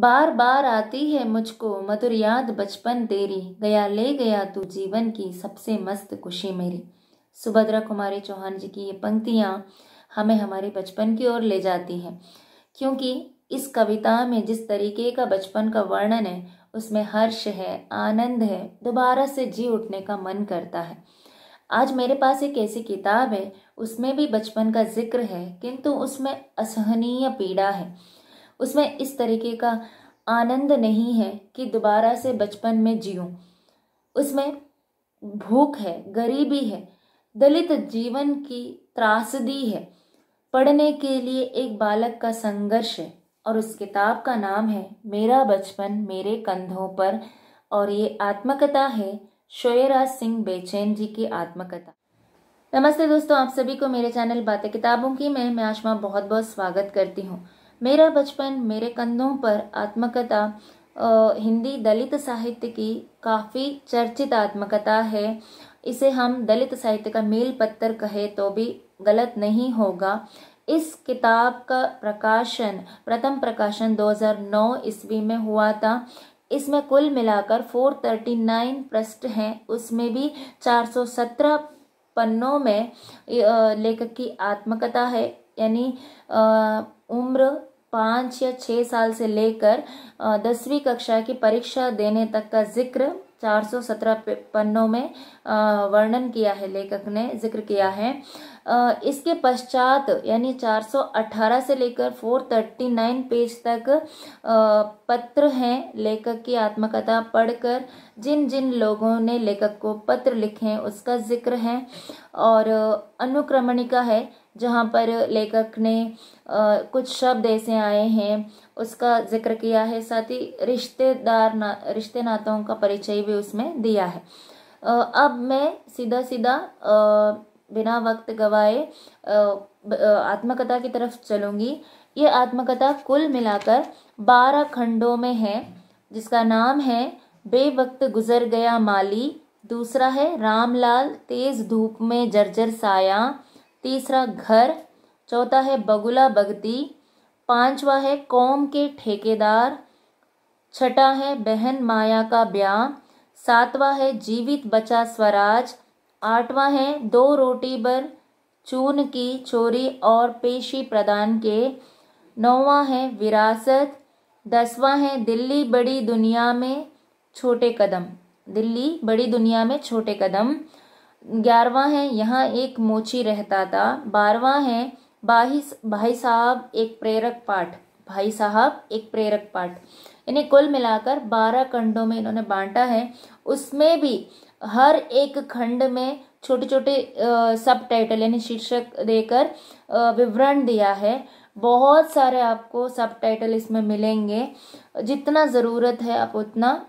बार बार आती है मुझको मधुर याद बचपन तेरी गया ले गया तू जीवन की सबसे मस्त खुशी मेरी सुभद्रा कुमारी चौहान जी की ये पंक्तियाँ हमें हमारे बचपन की ओर ले जाती हैं क्योंकि इस कविता में जिस तरीके का बचपन का वर्णन है उसमें हर्ष है आनंद है दोबारा से जी उठने का मन करता है आज मेरे पास एक ऐसी किताब है उसमें भी बचपन का जिक्र है किंतु उसमें असहनीय पीड़ा है उसमें इस तरीके का आनंद नहीं है कि दोबारा से बचपन में जीऊँ उसमें भूख है गरीबी है दलित जीवन की त्रासदी है पढ़ने के लिए एक बालक का संघर्ष है और उस किताब का नाम है मेरा बचपन मेरे कंधों पर और ये आत्मकथा है शोयराज सिंह बेचैन जी की आत्मकथा नमस्ते दोस्तों आप सभी को मेरे चैनल बातें किताबों की मैं मैं आशमा बहुत बहुत स्वागत करती हूँ मेरा बचपन मेरे कंधों पर आत्मकथा हिंदी दलित साहित्य की काफ़ी चर्चित आत्मकथा है इसे हम दलित साहित्य का मेल पत्थर कहे तो भी गलत नहीं होगा इस किताब का प्रकाशन प्रथम प्रकाशन 2009 ईस्वी में हुआ था इसमें कुल मिलाकर 439 पृष्ठ हैं उसमें भी 417 पन्नों में लेखक की आत्मकथा है यानी उम्र पाँच या छः साल से लेकर दसवीं कक्षा की परीक्षा देने तक का जिक्र 417 पन्नों में वर्णन किया है लेखक ने जिक्र किया है इसके पश्चात यानी 418 से लेकर 439 पेज तक पत्र हैं लेखक की आत्मकथा पढ़कर जिन जिन लोगों ने लेखक को पत्र लिखे हैं उसका जिक्र है और अनुक्रमणिका है जहाँ पर लेखक ने आ, कुछ शब्द ऐसे आए हैं उसका जिक्र किया है साथ ही रिश्तेदार ना रिश्ते नातों का परिचय भी उसमें दिया है आ, अब मैं सीधा सीधा आ, बिना वक्त गवाए आत्मकथा की तरफ चलूँगी ये आत्मकथा कुल मिलाकर बारह खंडों में है जिसका नाम है बेवक्त गुजर गया माली दूसरा है रामलाल तेज धूप में जर्जर साया तीसरा घर चौथा है बगुला बगती पांचवा है कौम के ठेकेदार छठा है बहन माया का ब्याह सातवां है जीवित बचा स्वराज आठवां है दो रोटी पर चून की चोरी और पेशी प्रदान के नौवा है विरासत दसवां है दिल्ली बड़ी दुनिया में छोटे कदम दिल्ली बड़ी दुनिया में छोटे कदम ग्यारहवा है यहाँ एक मोची रहता था बारहवा है भाई भाई साहब एक प्रेरक पाठ भाई साहब एक प्रेरक पाठ इन्हें कुल मिलाकर बारह खंडों में इन्होंने बांटा है उसमें भी हर एक खंड में छोटे छोटे सब टाइटल यानी शीर्षक देकर विवरण दिया है बहुत सारे आपको सब टाइटल इसमें मिलेंगे जितना ज़रूरत है आप उतना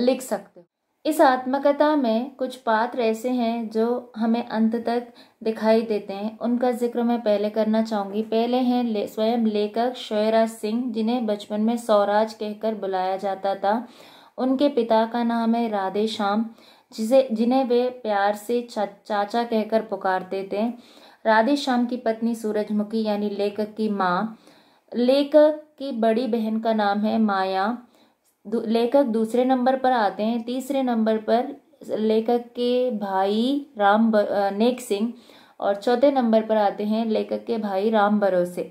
लिख सकते हो इस आत्मकथा में कुछ पात्र ऐसे हैं जो हमें अंत तक दिखाई देते हैं उनका जिक्र मैं पहले करना चाहूँगी पहले हैं ले, स्वयं लेखक शोयराज सिंह जिन्हें बचपन में सौराज कहकर बुलाया जाता था उनके पिता का नाम है राधे श्याम जिसे जिन्हें वे प्यार से चा, चाचा कहकर पुकारते थे राधे श्याम की पत्नी सूरजमुखी यानी लेखक की माँ लेखक की बड़ी बहन का नाम है माया लेखक दूसरे नंबर पर आते हैं तीसरे नंबर पर लेखक के भाई राम नेक सिंह और चौथे नंबर पर आते हैं लेखक के भाई राम भरोसे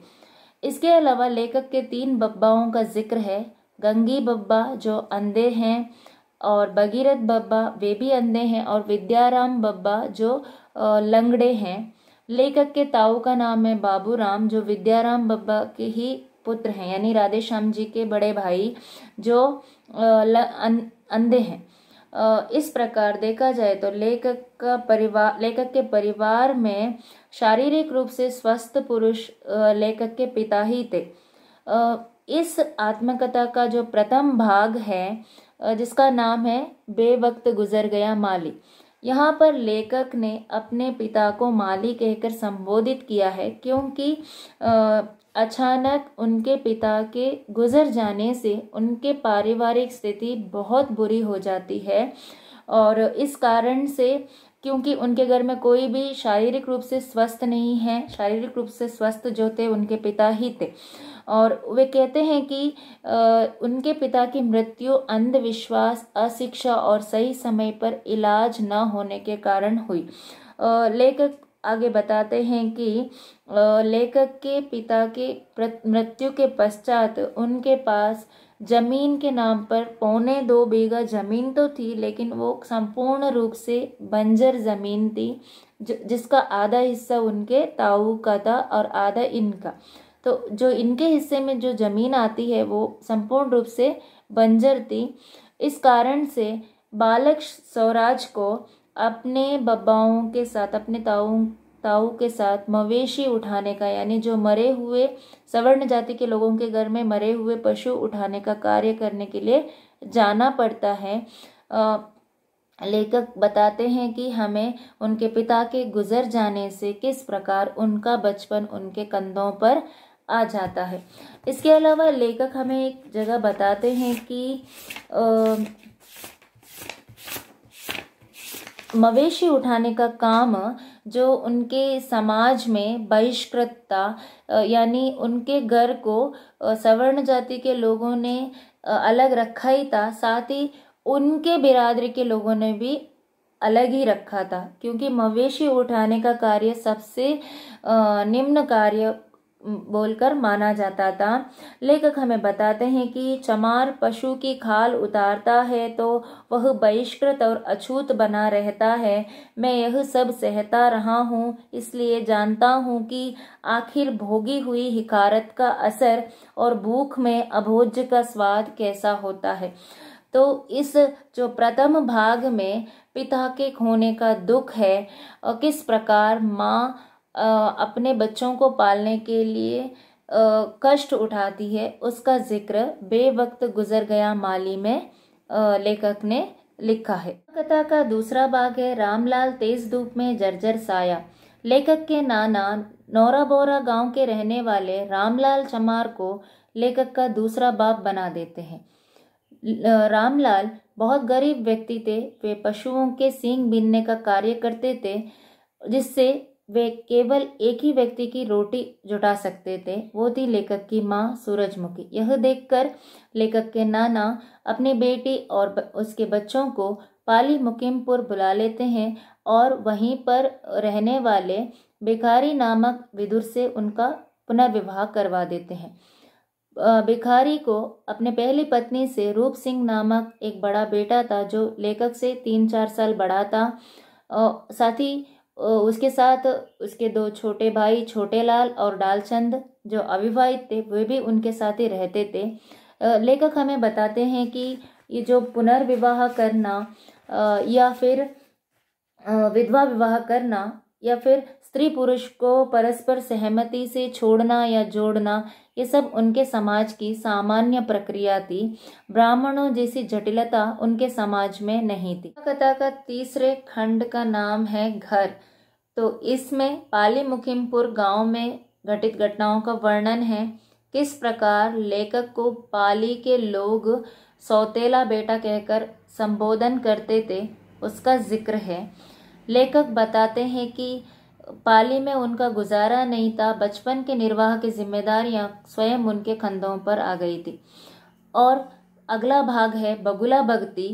इसके अलावा लेखक के तीन बब्बाओं का जिक्र है गंगी बब्बा जो अंधे हैं और भगीरथ बब्बा वे भी अंधे हैं और विद्याराम बब्बा जो लंगड़े हैं लेखक के ताऊ का नाम है बाबू राम जो विद्याराम बब्बा के ही पुत्र हैं यानी राधे श्याम जी के बड़े भाई जो अंधे हैं इस प्रकार देखा जाए तो लेखक का परिवार लेखक के परिवार में शारीरिक रूप से स्वस्थ पुरुष लेखक के पिता ही थे इस आत्मकथा का जो प्रथम भाग है जिसका नाम है बेवक्त गुजर गया माली यहाँ पर लेखक ने अपने पिता को माली कहकर संबोधित किया है क्योंकि अचानक उनके पिता के गुज़र जाने से उनके पारिवारिक स्थिति बहुत बुरी हो जाती है और इस कारण से क्योंकि उनके घर में कोई भी शारीरिक रूप से स्वस्थ नहीं है शारीरिक रूप से स्वस्थ जो थे उनके पिता ही थे और वे कहते हैं कि आ, उनके पिता की मृत्यु अंधविश्वास अशिक्षा और सही समय पर इलाज न होने के कारण हुई लेखक आगे बताते हैं कि लेखक के पिता के मृत्यु के पश्चात उनके पास जमीन के नाम पर पौने दो बीघा जमीन तो थी लेकिन वो संपूर्ण रूप से बंजर जमीन थी जिसका आधा हिस्सा उनके ताऊ का था और आधा इनका तो जो इनके हिस्से में जो जमीन आती है वो संपूर्ण रूप से बंजर थी इस कारण से बालक स्वराज को अपने बब्बाओं के साथ अपने ताऊ ताऊ के साथ मवेशी उठाने का यानी जो मरे हुए सवर्ण जाति के लोगों के घर में मरे हुए पशु उठाने का कार्य करने के लिए जाना पड़ता है लेखक बताते हैं कि हमें उनके पिता के गुजर जाने से किस प्रकार उनका बचपन उनके कंधों पर आ जाता है इसके अलावा लेखक हमें एक जगह बताते हैं कि आ, मवेशी उठाने का काम जो उनके समाज में बहिष्कृतता यानी उनके घर को सवर्ण जाति के लोगों ने अलग रखा ही था साथ ही उनके बिरादरी के लोगों ने भी अलग ही रखा था क्योंकि मवेशी उठाने का कार्य सबसे निम्न कार्य बोलकर माना जाता था लेखक हमें बताते हैं कि चमार पशु की खाल उतारता है तो वह बहिष्कृत और अछूत बना रहता है मैं यह सब सहता रहा हूँ इसलिए जानता हूँ कि आखिर भोगी हुई हिकारत का असर और भूख में अभोज्य का स्वाद कैसा होता है तो इस जो प्रथम भाग में पिता के खोने का दुख है और किस प्रकार माँ अपने बच्चों को पालने के लिए कष्ट उठाती है उसका जिक्र बेवक्त गुजर गया माली में लेखक ने लिखा है कथा का दूसरा भाग है रामलाल तेज धूप में जर्जर साया लेखक के नाना नौरा बोरा गांव के रहने वाले रामलाल चमार को लेखक का दूसरा बाप बना देते हैं रामलाल बहुत गरीब व्यक्ति थे वे पशुओं के सींग बीनने का कार्य करते थे जिससे वे केवल एक ही व्यक्ति की रोटी जुटा सकते थे वो थी लेखक की माँ सूरजमुखी यह देखकर लेखक के नाना अपनी बेटी और उसके बच्चों को पाली मुकिमपुर बुला लेते हैं और वहीं पर रहने वाले भिखारी नामक विदुर से उनका पुनर्विवाह करवा देते हैं भिखारी को अपने पहली पत्नी से रूप सिंह नामक एक बड़ा बेटा था जो लेखक से तीन चार साल बड़ा था साथ ही उसके साथ उसके दो छोटे भाई छोटे लाल और डालचंद जो अविवाहित थे वे भी उनके साथ ही रहते थे लेखक हमें बताते हैं कि ये जो पुनर्विवाह करना या फिर विधवा विवाह करना या फिर स्त्री पुरुष को परस्पर सहमति से छोड़ना या जोड़ना ये सब उनके समाज की सामान्य प्रक्रिया थी ब्राह्मणों जैसी जटिलता उनके समाज में नहीं थी कथा का तीसरे खंड का नाम है घर तो इसमें पाली मुखिमपुर गांव में घटित घटनाओं का वर्णन है किस प्रकार लेखक को पाली के लोग सौतेला बेटा कहकर संबोधन करते थे उसका जिक्र है लेखक बताते हैं कि पाली में उनका गुजारा नहीं था बचपन के निर्वाह की जिम्मेदारियां स्वयं उनके खंदों पर आ गई थी और अगला भाग है बगुला भक्ति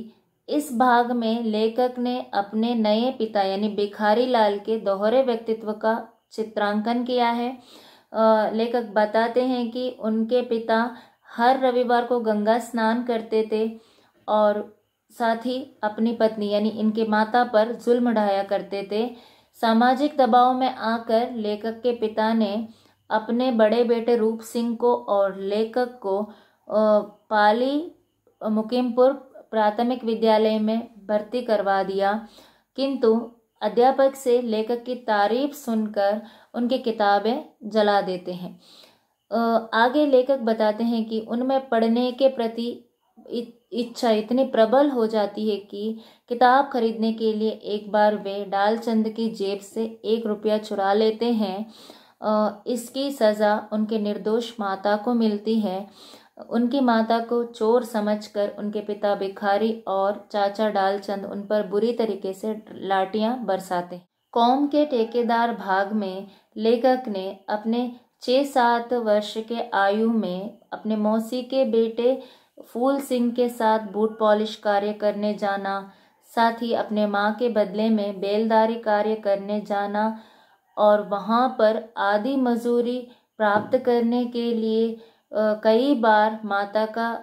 इस भाग में लेखक ने अपने नए पिता यानी भिखारी लाल के दोहरे व्यक्तित्व का चित्रांकन किया है लेखक बताते हैं कि उनके पिता हर रविवार को गंगा स्नान करते थे और साथ ही अपनी पत्नी यानी इनके माता पर जुल्म ढाया करते थे सामाजिक दबाव में आकर लेखक के पिता ने अपने बड़े बेटे रूप सिंह को और लेखक को पाली मुकिमपुर प्राथमिक विद्यालय में भर्ती करवा दिया किंतु अध्यापक से लेखक की तारीफ सुनकर उनकी किताबें जला देते हैं आगे लेखक बताते हैं कि उनमें पढ़ने के प्रति इच्छा इतनी प्रबल हो जाती है कि किताब खरीदने के लिए एक बार वे डालचंद की जेब से एक रुपया चुरा लेते हैं इसकी सज़ा उनके निर्दोष माता को मिलती है उनकी माता को चोर समझकर उनके पिता भिखारी और चाचा डालचंद उन पर बुरी तरीके से लाठियां बरसाते कौम के ठेकेदार भाग में लेखक ने अपने छः सात वर्ष के आयु में अपने मौसी के बेटे फूल सिंह के साथ बूट पॉलिश कार्य करने जाना साथ ही अपने माँ के बदले में बेलदारी कार्य करने जाना और वहाँ पर आदि मजूरी प्राप्त करने के लिए कई बार माता का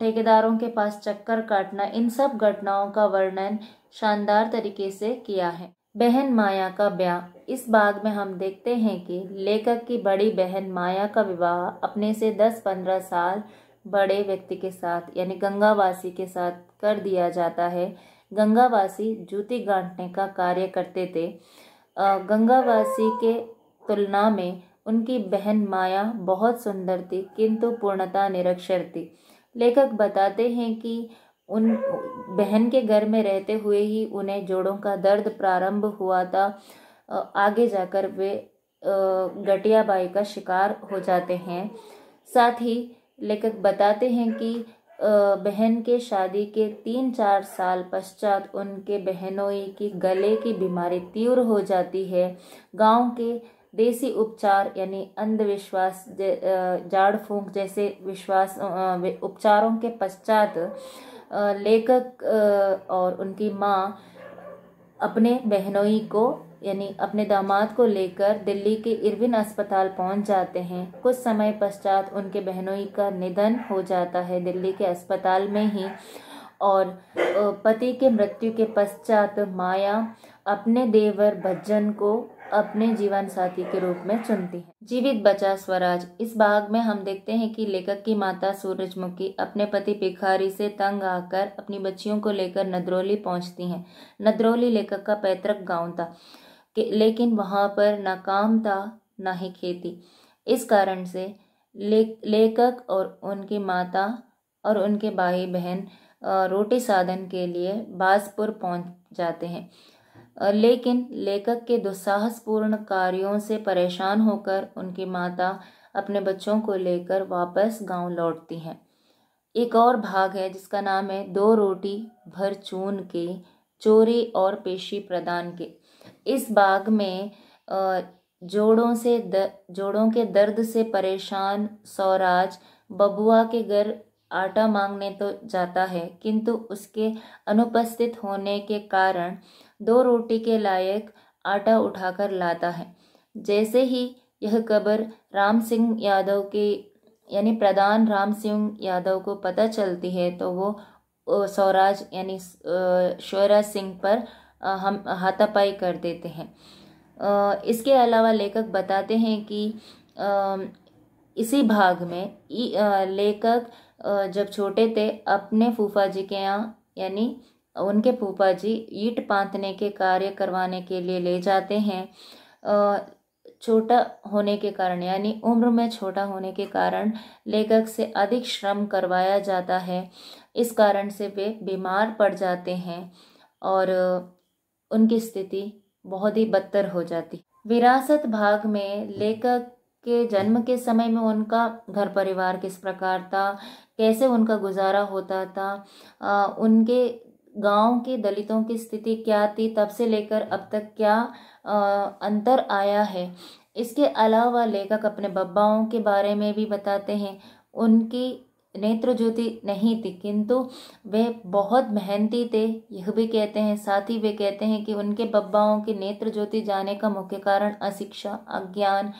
ठेकेदारों के पास चक्कर काटना इन सब घटनाओं का वर्णन शानदार तरीके से किया है बहन माया का ब्याह इस बाग में हम देखते हैं कि लेखक की बड़ी बहन माया का विवाह अपने से 10-15 साल बड़े व्यक्ति के साथ यानी गंगावासी के साथ कर दिया जाता है गंगावासी जूती गांठने का कार्य करते थे गंगावासी के तुलना में उनकी बहन माया बहुत सुंदर थी किंतु पूर्णता निरक्षर थी लेखक बताते हैं कि उन बहन के घर में रहते हुए ही उन्हें जोड़ों का दर्द प्रारंभ हुआ था आगे जाकर वे गटिया बाई का शिकार हो जाते हैं साथ ही लेखक बताते हैं कि बहन के शादी के तीन चार साल पश्चात उनके बहनोई की गले की बीमारी तीव्र हो जाती है गांव के देसी उपचार यानी अंधविश्वास झाड़ फूंक जैसे विश्वास उपचारों के पश्चात लेखक और उनकी माँ अपने बहनोई को यानी अपने दामाद को लेकर दिल्ली के इरविन अस्पताल पहुंच जाते हैं कुछ समय पश्चात उनके बहनोई का निधन हो जाता है दिल्ली के अस्पताल में ही और पति के मृत्यु के पश्चात माया अपने देवर भज्जन को अपने जीवन साथी के रूप में चुनती है जीवित बचा स्वराज इस भाग में हम देखते हैं कि लेखक की माता सूरजमुखी अपने पति भिखारी से तंग आकर अपनी बच्चियों को लेकर नदरौली पहुंचती हैं नदरौली लेखक का पैतृक गांव था कि लेकिन वहाँ पर ना काम था ना ही खेती इस कारण से ले लेखक और उनकी माता और उनके भाई बहन रोटी साधन के लिए बासपुर पहुँच जाते हैं लेकिन लेखक के दुस्साहसपूर्ण कार्यों से परेशान होकर उनकी माता अपने बच्चों को लेकर वापस गांव लौटती हैं एक और भाग है जिसका नाम है दो रोटी भर चून के चोरी और पेशी प्रदान के इस बाग में जोड़ों से द, जोड़ों के दर्द से परेशान सौराज बबुआ के घर आटा मांगने तो जाता है किंतु उसके अनुपस्थित होने के कारण दो रोटी के लायक आटा उठाकर लाता है जैसे ही यह खबर राम सिंह यादव के यानी प्रधान राम सिंह यादव को पता चलती है तो वो स्वराज यानी स्वराज सिंह पर हम हाथापाई कर देते हैं इसके अलावा लेखक बताते हैं कि इसी भाग में लेखक जब छोटे थे अपने फूफा जी के यहाँ यानी उनके फूफा जी ईट पाँतने के कार्य करवाने के लिए ले जाते हैं छोटा होने के कारण यानी उम्र में छोटा होने के कारण लेखक से अधिक श्रम करवाया जाता है इस कारण से वे बीमार पड़ जाते हैं और उनकी स्थिति बहुत ही बदतर हो जाती विरासत भाग में लेखक के जन्म के समय में उनका घर परिवार किस प्रकार था कैसे उनका गुजारा होता था आ, उनके गांव के दलितों की स्थिति क्या थी तब से लेकर अब तक क्या आ, अंतर आया है इसके अलावा लेखक अपने बब्बाओं के बारे में भी बताते हैं उनकी नेत्र ज्योति नहीं थी किंतु वे बहुत मेहनती थे यह भी कहते हैं साथ ही वे कहते हैं कि उनके बब्बाओं के नेत्र ज्योति जाने का मुख्य कारण अशिक्षा अज्ञान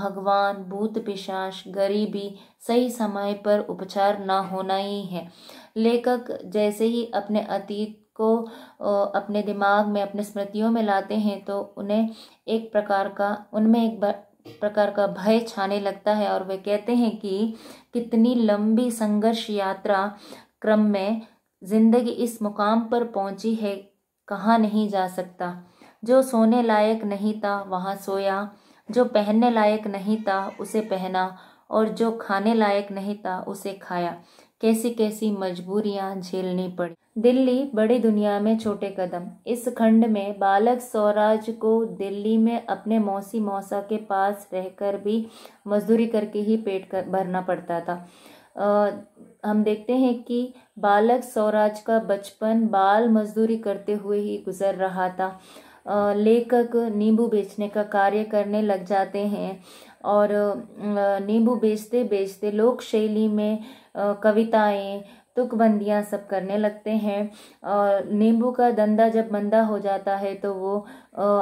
भगवान भूत पिशाच गरीबी सही समय पर उपचार ना होना ही है लेखक जैसे ही अपने अतीत को अपने दिमाग में अपने स्मृतियों में लाते हैं तो उन्हें एक प्रकार का उनमें एक प्रकार का भय छाने लगता है और वे कहते हैं कि कितनी लंबी संघर्ष यात्रा क्रम में जिंदगी इस मुकाम पर पहुंची है कहा नहीं जा सकता जो सोने लायक नहीं था वहाँ सोया जो पहनने लायक नहीं था उसे पहना और जो खाने लायक नहीं था उसे खाया कैसी कैसी मजबूरियां झेलनी पड़ी दिल्ली बड़ी दुनिया में छोटे कदम इस खंड में बालक स्वराज को दिल्ली में अपने मौसी मौसा के पास रहकर भी मजदूरी करके ही पेट कर भरना पड़ता था आ, हम देखते हैं कि बालक स्वराज का बचपन बाल मजदूरी करते हुए ही गुजर रहा था लेखक नींबू बेचने का कार्य करने लग जाते हैं और नींबू बेचते बेचते लोक शैली में कविताएं तुकबंदियाँ सब करने लगते हैं और नींबू का धंधा जब मंदा हो जाता है तो वो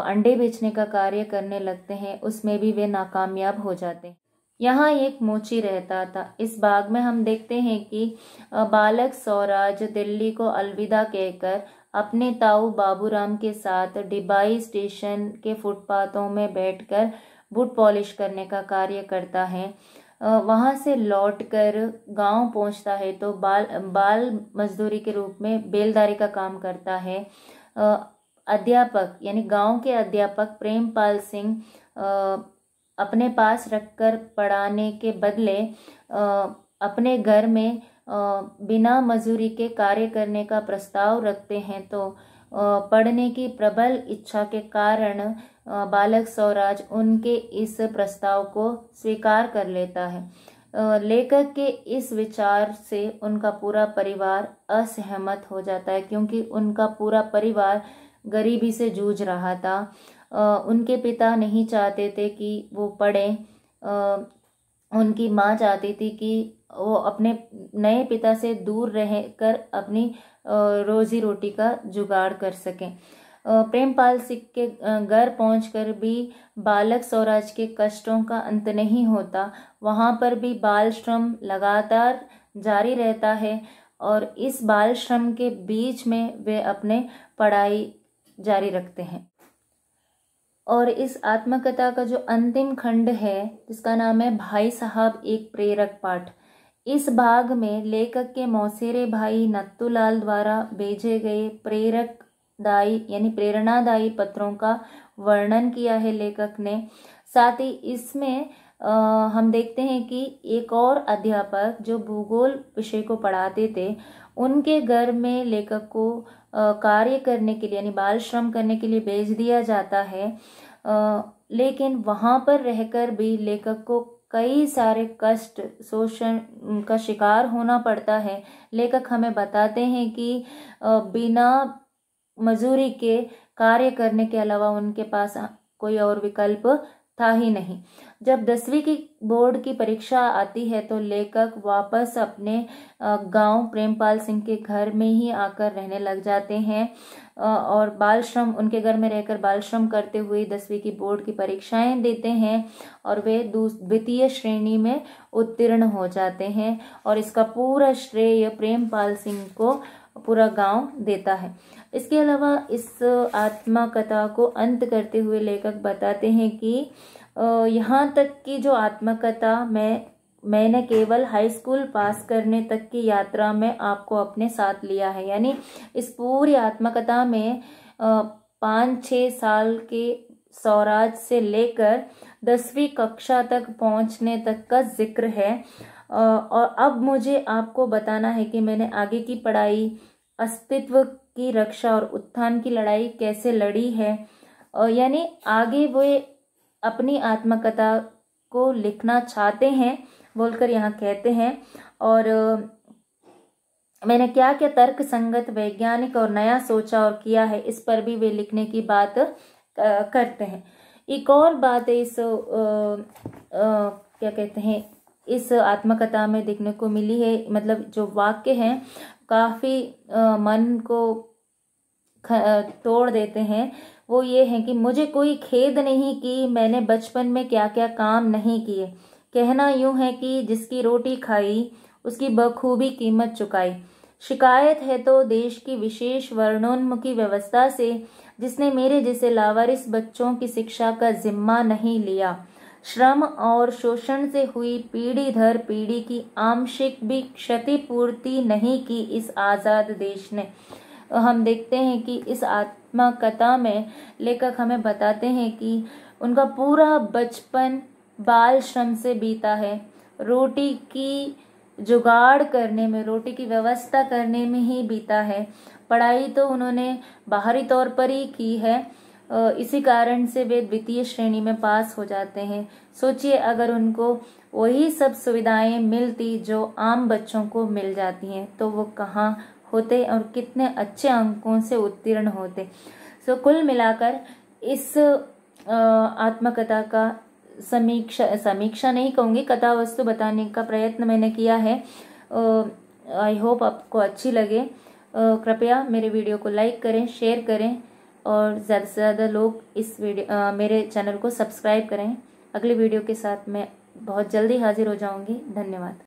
अंडे बेचने का कार्य करने लगते हैं उसमें भी वे नाकामयाब हो जाते हैं यहाँ एक मोची रहता था इस बाग में हम देखते हैं कि बालक सौराज दिल्ली को अलविदा कहकर अपने ताऊ बाबूराम के साथ डिबाई स्टेशन के फुटपाथों में बैठकर बूट पॉलिश करने का कार्य करता है वहाँ से लौटकर गांव पहुँचता है तो बाल बाल मजदूरी के रूप में बेलदारी का काम करता है अध्यापक यानी गांव के अध्यापक प्रेमपाल सिंह अपने पास रखकर पढ़ाने के बदले अपने घर में बिना मजदूरी के कार्य करने का प्रस्ताव रखते हैं तो पढ़ने की प्रबल इच्छा के कारण बालक स्वराज उनके इस प्रस्ताव को स्वीकार कर लेता है लेखक के इस विचार से उनका पूरा परिवार असहमत हो जाता है क्योंकि उनका पूरा परिवार गरीबी से जूझ रहा था उनके पिता नहीं चाहते थे कि वो पढ़ें उनकी माँ चाहती थी कि वो अपने नए पिता से दूर रह कर अपनी रोजी रोटी का जुगाड़ कर सकें प्रेमपाल सिंह के घर पहुंचकर भी बालक स्वराज के कष्टों का अंत नहीं होता वहाँ पर भी बाल श्रम लगातार जारी रहता है और इस बाल श्रम के बीच में वे अपने पढ़ाई जारी रखते हैं और इस आत्मकथा का जो अंतिम खंड है जिसका नाम है भाई साहब एक प्रेरक पाठ इस भाग में लेखक के मौसेरे भाई नत्तूलाल द्वारा भेजे गए प्रेरक दाई यानी प्रेरणादायी पत्रों का वर्णन किया है लेखक ने साथ ही इसमें हम देखते हैं कि एक और अध्यापक जो भूगोल विषय को पढ़ाते थे उनके घर में लेखक को कार्य करने के लिए यानी बाल श्रम करने के लिए भेज दिया जाता है आ, लेकिन वहाँ पर रहकर भी लेखक को कई सारे कष्ट शोषण का शिकार होना पड़ता है लेखक हमें बताते हैं कि बिना मजूरी के कार्य करने के अलावा उनके पास कोई और विकल्प था ही नहीं जब दसवीं की बोर्ड की परीक्षा आती है तो लेखक वापस अपने गांव प्रेमपाल सिंह के घर में ही आकर रहने लग जाते हैं और बाल श्रम उनके घर में रहकर बाल श्रम करते हुए दसवीं की बोर्ड की परीक्षाएं देते हैं और वे द्वितीय श्रेणी में उत्तीर्ण हो जाते हैं और इसका पूरा श्रेय प्रेमपाल सिंह को पूरा गांव देता है इसके अलावा इस आत्मा कथा को अंत करते हुए लेखक बताते हैं कि यहाँ तक की जो आत्मकथा मैं मैंने केवल हाई स्कूल पास करने तक की यात्रा में आपको अपने साथ लिया है यानी इस पूरी आत्मकथा में पाँच छः साल के सौराज से लेकर दसवीं कक्षा तक पहुंचने तक का जिक्र है और अब मुझे आपको बताना है कि मैंने आगे की पढ़ाई अस्तित्व की रक्षा और उत्थान की लड़ाई कैसे लड़ी है और यानी आगे वे अपनी आत्मकथा को लिखना चाहते हैं बोलकर यहाँ कहते हैं और मैंने क्या क्या तर्क संगत वैज्ञानिक और नया सोचा और किया है इस पर भी वे लिखने की बात करते हैं एक और बात है इस आ, आ, क्या कहते हैं इस आत्मकथा में देखने को मिली है मतलब जो वाक्य हैं काफ़ी मन को तोड़ देते हैं वो ये है कि मुझे कोई खेद नहीं कि मैंने बचपन में क्या क्या काम नहीं किए कहना यूं है कि जिसकी रोटी खाई उसकी बखूबी कीमत चुकाई शिकायत है तो देश की विशेष वर्णोन्मुखी व्यवस्था से जिसने मेरे जैसे लावारिस बच्चों की शिक्षा का जिम्मा नहीं लिया श्रम और शोषण से हुई पीढ़ी दर पीढ़ी की आंशिक भी क्षतिपूर्ति नहीं की इस आज़ाद देश ने हम देखते हैं कि इस आत्मकथा में लेखक हमें बताते हैं कि उनका पूरा बचपन बाल श्रम से बीता है रोटी की जुगाड़ करने में रोटी की व्यवस्था करने में ही बीता है पढ़ाई तो उन्होंने बाहरी तौर पर ही की है इसी कारण से वे द्वितीय श्रेणी में पास हो जाते हैं सोचिए अगर उनको वही सब सुविधाएं मिलती जो आम बच्चों को मिल जाती हैं तो वो कहाँ होते और कितने अच्छे अंकों से उत्तीर्ण होते सो कुल मिलाकर इस आत्मकथा का समीक्षा समीक्षा नहीं कहूँगी कथा वस्तु बताने का प्रयत्न मैंने किया है आई होप आपको अच्छी लगे कृपया मेरे वीडियो को लाइक करें शेयर करें और ज़्यादा से ज़्यादा लोग इस वीडियो मेरे चैनल को सब्सक्राइब करें अगली वीडियो के साथ मैं बहुत जल्दी हाजिर हो जाऊँगी धन्यवाद